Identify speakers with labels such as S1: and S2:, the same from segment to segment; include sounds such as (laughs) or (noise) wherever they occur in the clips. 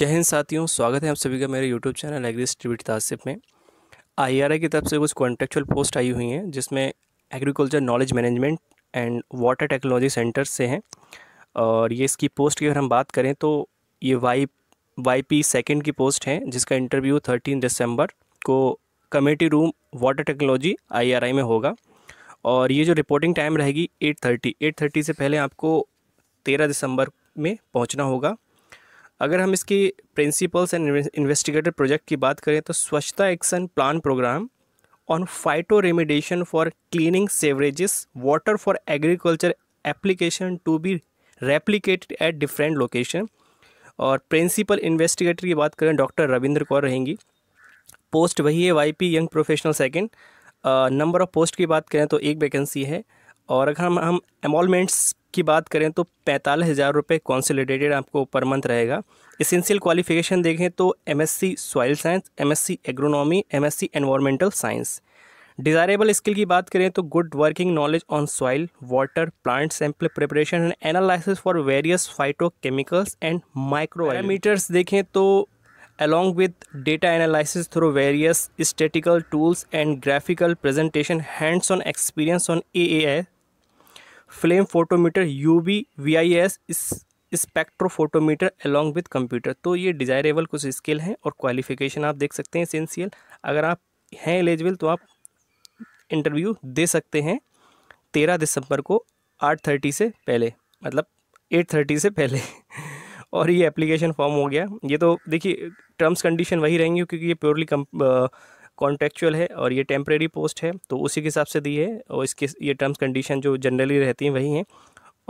S1: जय हिंद साथियों स्वागत है आप सभी का मेरे यूट्यूब चैनल एग्री स्ट्रीट तासिफ में आई की तरफ से कुछ कॉन्ट्रेक्चुअल पोस्ट आई हुई हैं जिसमें agriculture knowledge management and water technology centre से हैं और ये इसकी पोस्ट की अगर हम बात करें तो ये वाई वाई पी सेकेंड की पोस्ट है जिसका इंटरव्यू थर्टीन दिसंबर को कमेटी रूम वाटर टेक्नोलॉजी आई में होगा और ये जो रिपोर्टिंग टाइम रहेगी एट थर्टी एट थर्टी से पहले आपको तेरह दिसंबर में पहुँचना होगा अगर हम इसकी प्रिंसिपल्स एंड इन्वेस्टिगेटर प्रोजेक्ट की बात करें तो Swachhta action plan programme on phytoremediation for cleaning sewerages water for agriculture application to be replicated at different location और प्रिंसिपल इन्वेस्टिगेटर की बात करें डॉक्टर रविंद्र कौर रहेंगी पोस्ट वही है Y P young professional second number of post की बात करें तो एक वैकेंसी है और अगर हम हम एमोलमेंट्स की बात करें तो पैंतालीस हज़ार रुपये कॉन्सोलिडेटेड आपको पर मंथ रहेगा इसेंशियल क्वालिफिकेशन देखें तो M S C soil science M S C agronomy MSc environmental science desirable skill की बात करें तो good working knowledge on soil water plant sample preparation and analysis for various phytochemicals and micro देखें तो along data with data various statistical tools and graphical presentation hands on experience on a A I flame photometer U B V I S spectrophotometer along with computer तो ये desirable कुछ skill हैं और qualification आप देख सकते हैं essential अगर आप हैं एलिजिबल तो आप इंटरव्यू दे सकते हैं तेरह दिसंबर को आठ थर्टी से पहले मतलब एट थर्टी से पहले (laughs) और ये एप्लीकेशन फॉर्म हो गया ये तो देखिए टर्म्स कंडीशन वही रहेंगी क्योंकि ये प्योरली कम कॉन्ट्रेक्चुअल है और ये टेम्प्रेरी पोस्ट है तो उसी के हिसाब से दी है और इसके ये टर्म्स कंडीशन जो जनरली रहती हैं वही हैं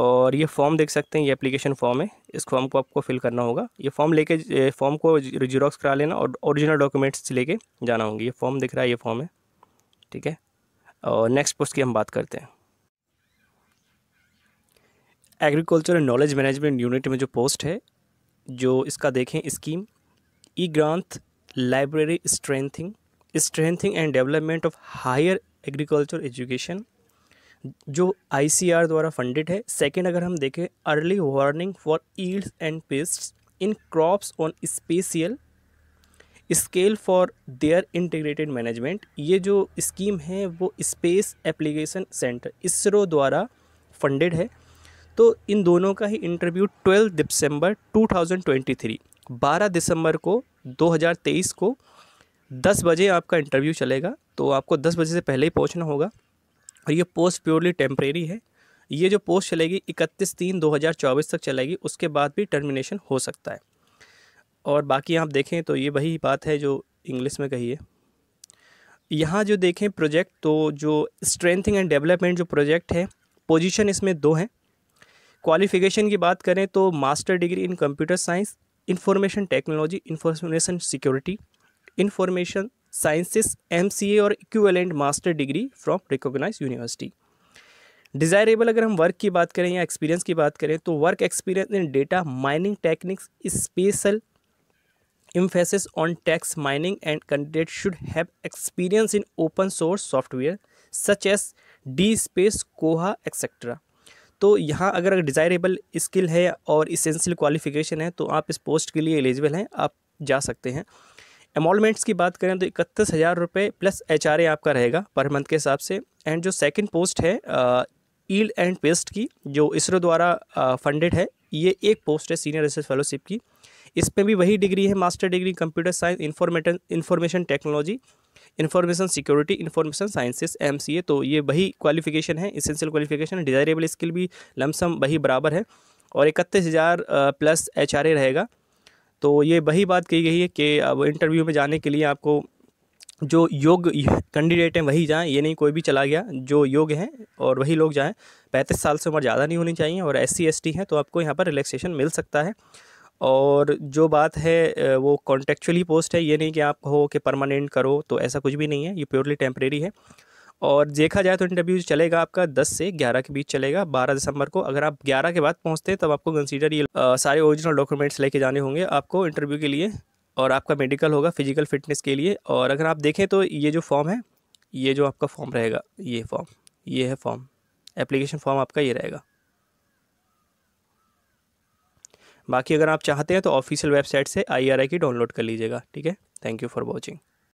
S1: और ये फॉर्म देख सकते हैं ये एप्लीकेशन फॉर्म है इस फॉर्म को आपको फिल करना होगा ये फॉर्म लेके फॉर्म को जीरोक्स करा लेना और ओरिजिनल डॉक्यूमेंट्स लेके जाना होंगे ये फॉर्म दिख रहा है ये फॉर्म है ठीक है और नेक्स्ट पोस्ट की हम बात करते हैं agriculture and knowledge management unit में जो पोस्ट है जो इसका देखें scheme E Granth library strengthening strengthening and development of higher agriculture education जो आई द्वारा फंडेड है सेकेंड अगर हम देखें early warning for weeds and pest in crops on spatial scale for their integrated management ये जो स्कीम है वो स्पेस एप्लीकेशन सेंटर इसरो द्वारा फंडेड है तो इन दोनों का ही इंटरव्यू 12 दिसंबर 2023 12 दिसंबर को 2023 को दस बजे आपका इंटरव्यू चलेगा तो आपको दस बजे से पहले ही पहुँचना होगा और ये पोस्ट प्योरली टेम्प्रेरी है ये जो पोस्ट चलेगी इकतीस तीन दो हज़ार चौबीस तक चलेगी उसके बाद भी टर्मिनेशन हो सकता है और बाकी आप देखें तो ये वही बात है जो इंग्लिश में कही है यहाँ जो देखें प्रोजेक्ट तो जो स्ट्रेंथिंग एंड डेवलपमेंट जो प्रोजेक्ट है पोजीशन इसमें दो हैं क्वालिफिकेशन की बात करें तो master degree in computer science information technology information security information C MCA और equivalent master degree from recognise university desirable अगर हम वर्क की बात करें या एक्सपीरियंस की बात करें तो work experience in data mining techniques special emphasis on text mining and and should have experience in open source software such as D space Koha etcetera तो यहाँ अगर डिज़ायरेबल स्किल है और इसेंशियल क्वालिफिकेशन है तो आप इस पोस्ट के लिए एलिजिबल हैं आप जा सकते हैं एमोलमेंट्स की बात करें तो इकतीस हज़ार रुपये प्लस एच आर आपका रहेगा पर मंथ के हिसाब से एंड जो सेकंड पोस्ट है ईल एंड पेस्ट की जो इसरो द्वारा फंडेड है ये एक पोस्ट है सीनियर रिसर्च फेलोशिप की इसमें भी वही डिग्री है master degree computer science information information technology information security information sciences M C A तो ये वही क्वालिफिकेशन है इसेंशियल क्वालिफिकेशन डिज़ायरेबल स्किल भी लमसम वही बराबर है और इकतीस हज़ार प्लस एच आर ए रहेगा तो ये वही बात कही गई है कि अब इंटरव्यू में जाने के लिए आपको जो योग कैंडिडेट हैं वही जाएं ये नहीं कोई भी चला गया जो योग हैं और वही लोग जाएं पैंतीस साल से उम्र ज़्यादा नहीं होनी चाहिए और एस सी हैं तो आपको यहाँ पर रिलैक्सेशन मिल सकता है और जो बात है वो कॉन्टेक्चुअली पोस्ट है ये नहीं कि आप हो कि परमानेंट करो तो ऐसा कुछ भी नहीं है ये प्योरली टेम्प्रेरी है और देखा जाए तो इंटरव्यू चलेगा आपका दस से ग्यारह के बीच चलेगा बारह दिसंबर को अगर आप ग्यारह के बाद पहुँचते तब आपको कंसिडर ये सारे ओरिजिनल डॉक्यूमेंट्स लेके जाने होंगे आपको इंटरव्यू के लिए और आपका मेडिकल होगा फिजिकल फिटनेस के लिए और अगर आप देखें तो ये जो फॉर्म है ये जो आपका फॉर्म रहेगा ये फॉर्म ये है फॉर्म एप्लीकेशन फॉर्म आपका ये रहेगा बाकी अगर आप चाहते हैं तो ऑफिशियल वेबसाइट से आई की डाउनलोड कर लीजिएगा ठीक है थैंक यू फॉर वॉचिंग